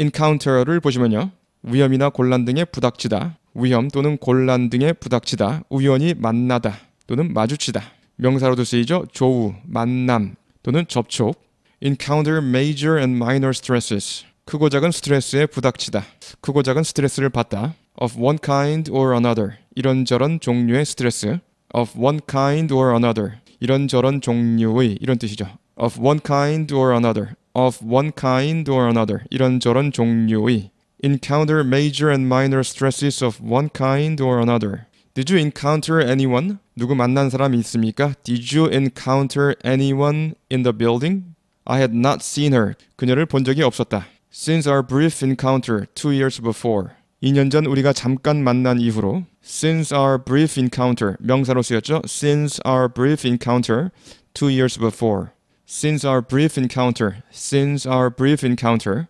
encounter를 보시면요. 위험이나 곤란 등에 부닥치다, 위험 또는 곤란 등에 부닥치다, 우연히 만나다 또는 마주치다. 명사로도 쓰이죠. 조우, 만남 또는 접촉. encounter major and minor stresses. 크고 작은 스트레스에 부닥치다. 크고 작은 스트레스를 받다. of one kind or another. 이런저런 종류의 스트레스. of one kind or another. 이런저런 종류의 이런 뜻이죠. of one kind or another. of one kind or another 이런저런 종류의 encounter major and minor stresses of one kind or another Did you encounter anyone? 누구 만난 사람 있습니까? Did you encounter anyone in the building? I had not seen her. 그녀를 본 적이 없었다. Since our brief encounter two years before. 2년 전 우리가 잠깐 만난 이후로 Since our brief encounter 명사로 쓰였죠. Since our brief encounter two years before. Since our brief encounter, since our brief encounter,